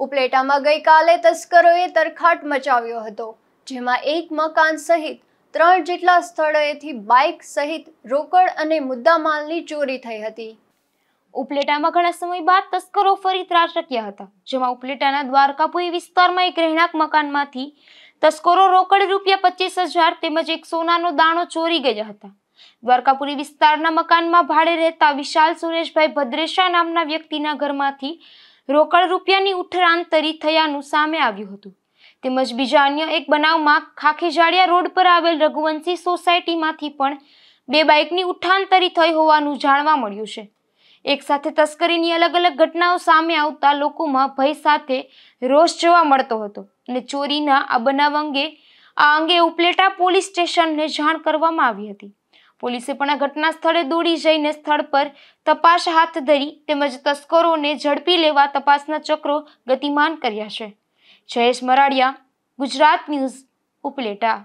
ઉપલેટામાં ગઈકાલે તસ્કરોએ તરખાટ મચાવ્યો હતો જેમાં એક મકાન સહિત ત્રણ જેટલા સ્થળોએથી બાઇક સહિત રોકડ અને મુદ્દામાલની ચોરી થઈ હતી ઉપલેટામાં ઘણા સમય બાદ તસ્કરો ફરી ત્રાસક્યા હતા જેમાં ઉપલેટાના દ્વારકાપુરી વિસ્તારમાં એક રહેણાંક મકાનમાંથી તસ્કરો રોકડ રૂપિયા પચીસ હજાર તેમજ એક સોનાનો દાણો ચોરી ગયા હતા દ્વારકાપુરી વિસ્તારના મકાનમાં ભાડે રહેતા વિશાલ સુરેશભાઈ ભદ્રેશા નામના વ્યક્તિના ઘરમાંથી રોકડ રૂપિયાની ઉઠરાંતરી થયાનું સામે આવ્યું હતું તેમજ બીજા અન્ય એક બનાવમાં ખાખીજાળિયા રોડ પર આવેલ રઘુવંશી સોસાયટીમાંથી પણ બે બાઇકની ઉઠાંતરી થઈ હોવાનું જાણવા મળ્યું છે એક સાથે તસ્કરીની અલગ અલગ ઘટનાઓ સામે આવતા લોકોમાં ભય સાથે રોષ જોવા મળતો હતો અને ચોરીના આ બનાવ અંગે આ અંગે ઉપલેટા પોલીસ સ્ટેશનને જાણ કરવામાં આવી હતી પોલીસે પણ આ ઘટના સ્થળે દોડી જઈને સ્થળ પર તપાસ હાથ ધરી તેમજ તસ્કરોને ઝડપી લેવા તપાસના ચક્રો ગતિમાન કર્યા છે જયેશ મરાડિયા ગુજરાત ન્યૂઝ ઉપલેટા